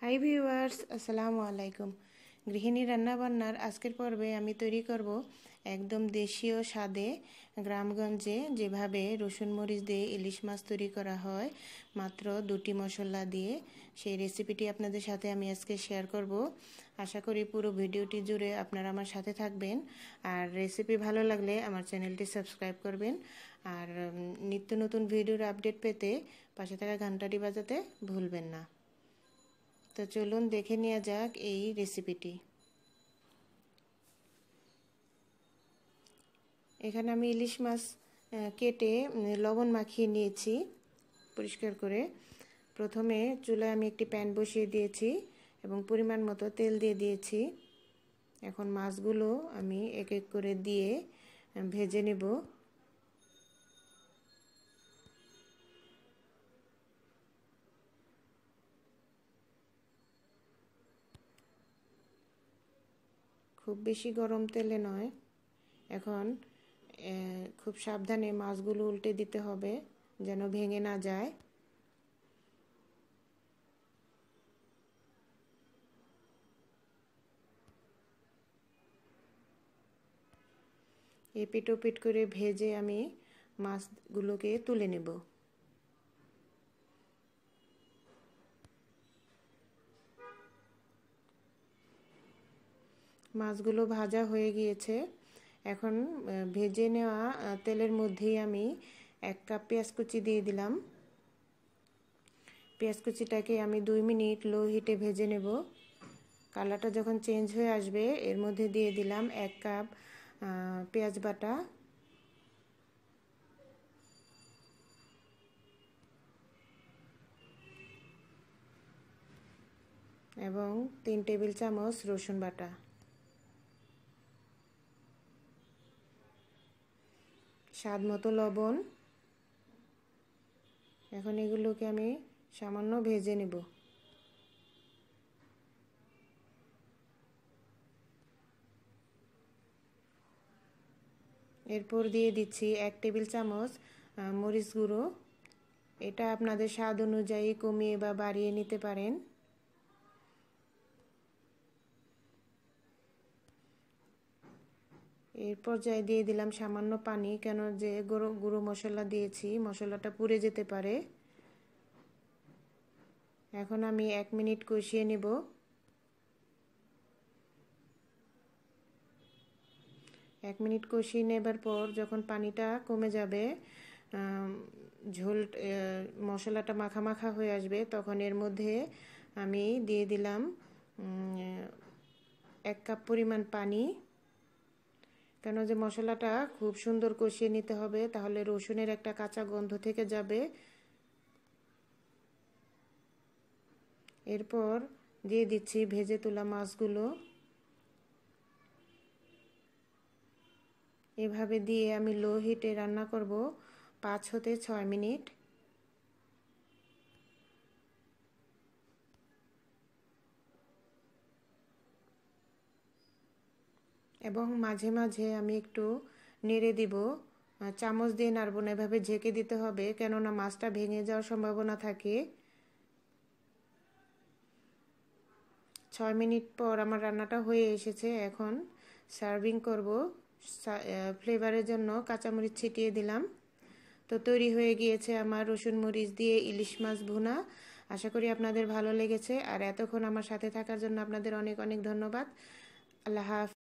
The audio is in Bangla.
হাই ভিউয়ার্স আসসালামু আলাইকুম গৃহিণী রান্নাবান্নার আজকের পর্বে আমি তৈরি করব একদম দেশীয় স্বাদে গ্রামগঞ্জে যেভাবে রসুন মরিচ দিয়ে ইলিশ মাছ তৈরি করা হয় মাত্র দুটি মশলা দিয়ে সেই রেসিপিটি আপনাদের সাথে আমি আজকে শেয়ার করব আশা করি পুরো ভিডিওটি জুড়ে আপনারা আমার সাথে থাকবেন আর রেসিপি ভালো লাগলে আমার চ্যানেলটি সাবস্ক্রাইব করবেন আর নিত্য নতুন ভিডিওর আপডেট পেতে পাশে থাকা ঘণ্টাটি বাজাতে ভুলবেন না তো চলুন দেখে নেওয়া যাক এই রেসিপিটি এখানে আমি ইলিশ মাছ কেটে লবণ মাখিয়ে নিয়েছি পরিষ্কার করে প্রথমে চুলায় আমি একটি প্যান বসিয়ে দিয়েছি এবং পরিমাণ মতো তেল দিয়ে দিয়েছি এখন মাছগুলো আমি এক এক করে দিয়ে ভেজে নেবো খুব বেশি গরম তেলে নয় এখন খুব সাবধানে মাছগুলো উল্টে দিতে হবে যেন ভেঙে না যায় এপিট ওপিট করে ভেজে আমি মাছগুলোকে তুলে নেব মাছগুলো ভাজা হয়ে গিয়েছে এখন ভেজে নেওয়া তেলের মধ্যেই আমি এক কাপ পেঁয়াজ কুচি দিয়ে দিলাম পেঁয়াজ কুচিটাকে আমি দুই মিনিট লো হিটে ভেজে নেব কালারটা যখন চেঞ্জ হয়ে আসবে এর মধ্যে দিয়ে দিলাম এক কাপ পেঁয়াজ বাটা এবং তিন টেবিল চামচ রসুন বাটা স্বাদ মতো লবণ এখন এগুলোকে আমি সামান্য ভেজে নেব এরপর দিয়ে দিচ্ছি এক টেবিল চামচ মরিচ গুঁড়ো এটা আপনাদের স্বাদ অনুযায়ী কমিয়ে বা বাড়িয়ে নিতে পারেন এর পর্যায়ে দিয়ে দিলাম সামান্য পানি কেন যে গুঁড়ো গুঁড়ো মশলা দিয়েছি মশলাটা পুড়ে যেতে পারে এখন আমি এক মিনিট কষিয়ে নেব এক মিনিট কষিয়ে নেবার পর যখন পানিটা কমে যাবে ঝোল মশলাটা মাখা মাখা হয়ে আসবে তখন এর মধ্যে আমি দিয়ে দিলাম এক কাপ পরিমাণ পানি কেন যে মশলাটা খুব সুন্দর কষিয়ে নিতে হবে তাহলে রসুনের একটা কাঁচা গন্ধ থেকে যাবে এরপর দিয়ে দিচ্ছি ভেজে তোলা মাছগুলো এভাবে দিয়ে আমি লো হিটে রান্না করব পাঁচ হতে ছয় মিনিট এবং মাঝে মাঝে আমি একটু নেড়ে দিব চামচ দিয়ে নাড়ব না এভাবে ঝেঁকে দিতে হবে কেননা মাছটা ভেঙে যাওয়ার সম্ভাবনা থাকে ছয় মিনিট পর আমার রান্নাটা হয়ে এসেছে এখন সার্ভিং করব ফ্লেভারের জন্য কাঁচামরিচ ছিটিয়ে দিলাম তো তৈরি হয়ে গিয়েছে আমার রসুন মরিচ দিয়ে ইলিশ মাছ ভুনা আশা করি আপনাদের ভালো লেগেছে আর এতক্ষণ আমার সাথে থাকার জন্য আপনাদের অনেক অনেক ধন্যবাদ আল্লাহ